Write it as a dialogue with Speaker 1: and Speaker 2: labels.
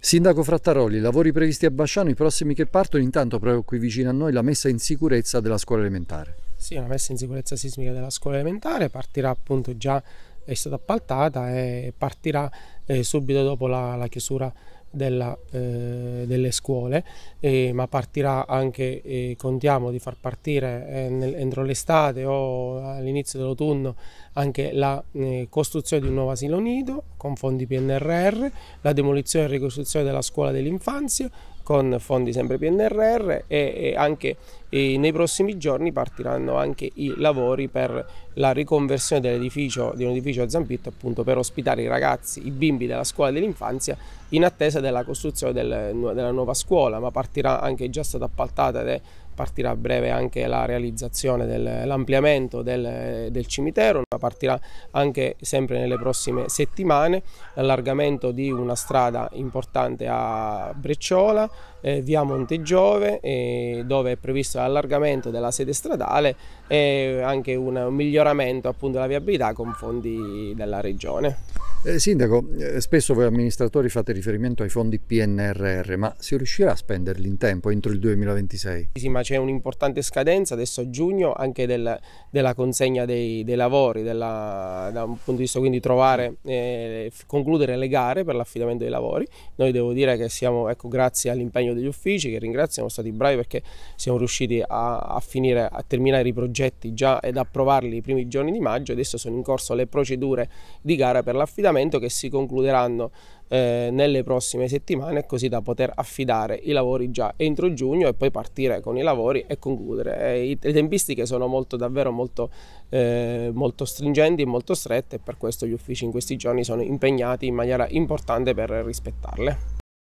Speaker 1: Sindaco Frattaroli, i lavori previsti a Basciano, i prossimi che partono, intanto proprio qui vicino a noi la messa in sicurezza della scuola elementare.
Speaker 2: Sì, la messa in sicurezza sismica della scuola elementare partirà appunto già, è stata appaltata e partirà eh, subito dopo la, la chiusura della, eh, delle scuole, eh, ma partirà anche, eh, contiamo di far partire eh, nel, entro l'estate o all'inizio dell'autunno anche la eh, costruzione di un nuovo asilo nido con fondi PNRR, la demolizione e ricostruzione della scuola dell'infanzia, con fondi sempre PNRR e, e anche e nei prossimi giorni partiranno anche i lavori per la riconversione dell'edificio, di un edificio a Zampitto appunto per ospitare i ragazzi, i bimbi della scuola dell'infanzia in attesa della costruzione del, della nuova scuola, ma partirà anche, è già stata appaltata ed è, partirà a breve anche la realizzazione dell'ampliamento del, del cimitero partirà anche sempre nelle prossime settimane, l'allargamento di una strada importante a Brecciola, eh, via Montegiove, eh, dove è previsto l'allargamento della sede stradale e anche un miglioramento appunto della viabilità con fondi della regione.
Speaker 1: Eh, sindaco, eh, spesso voi amministratori fate riferimento ai fondi PNRR, ma si riuscirà a spenderli in tempo entro il 2026?
Speaker 2: Sì, ma c'è un'importante scadenza adesso a giugno anche del, della consegna dei, dei lavori, della, da un punto di vista quindi trovare, eh, concludere le gare per l'affidamento dei lavori. Noi devo dire che siamo, ecco, grazie all'impegno degli uffici, che ringrazio, siamo stati bravi perché siamo riusciti a, a, finire, a terminare i progetti già ed approvarli i primi giorni di maggio, adesso sono in corso le procedure di gara per l'affidamento affidamento che si concluderanno eh, nelle prossime settimane così da poter affidare i lavori già entro giugno e poi partire con i lavori e concludere. le tempistiche sono molto, davvero molto, eh, molto stringenti e molto strette e per questo gli uffici in questi giorni sono impegnati in maniera importante per rispettarle.